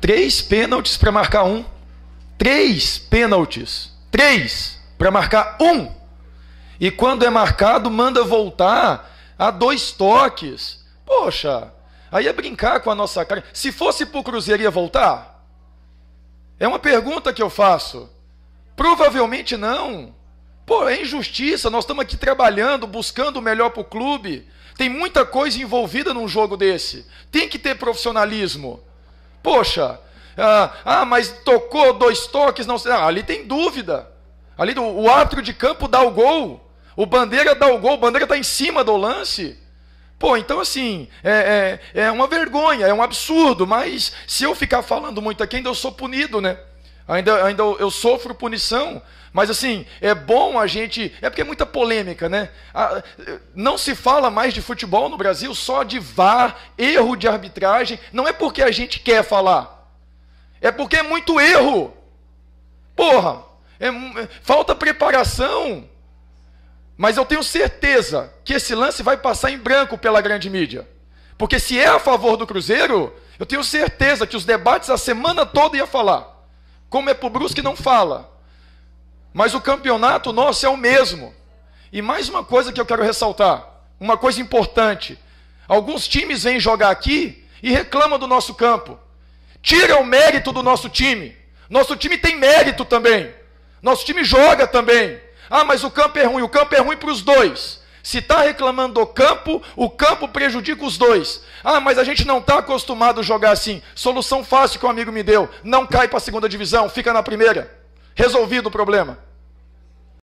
três pênaltis para marcar um. Três pênaltis. Três para marcar um. E quando é marcado, manda voltar a dois toques. Poxa, aí é brincar com a nossa cara. Se fosse para o Cruzeiro, ia voltar? É uma pergunta que eu faço. Provavelmente não. Pô, é injustiça. Nós estamos aqui trabalhando, buscando o melhor para o clube. Tem muita coisa envolvida num jogo desse. Tem que ter profissionalismo. Poxa, ah, ah, mas tocou dois toques, não sei. Ah, ali tem dúvida. Ali do, o árbitro de campo dá o gol. O bandeira dá o gol, o bandeira está em cima do lance. Pô, então assim, é, é, é, uma vergonha, é um absurdo, mas se eu ficar falando muito aqui, ainda eu sou punido, né? Ainda, ainda eu sofro punição, mas assim, é bom a gente. É porque é muita polêmica, né? Não se fala mais de futebol no Brasil só de VAR, erro de arbitragem. Não é porque a gente quer falar, é porque é muito erro. Porra, é, é, falta preparação. Mas eu tenho certeza que esse lance vai passar em branco pela grande mídia. Porque se é a favor do Cruzeiro, eu tenho certeza que os debates a semana toda ia falar como é para o Brusque não fala. Mas o campeonato nosso é o mesmo. E mais uma coisa que eu quero ressaltar, uma coisa importante. Alguns times vêm jogar aqui e reclamam do nosso campo. Tira o mérito do nosso time. Nosso time tem mérito também. Nosso time joga também. Ah, mas o campo é ruim. O campo é ruim para os dois. Se está reclamando do campo, o campo prejudica os dois. Ah, mas a gente não está acostumado a jogar assim. Solução fácil que um amigo me deu: não cai para a segunda divisão, fica na primeira. Resolvido o problema.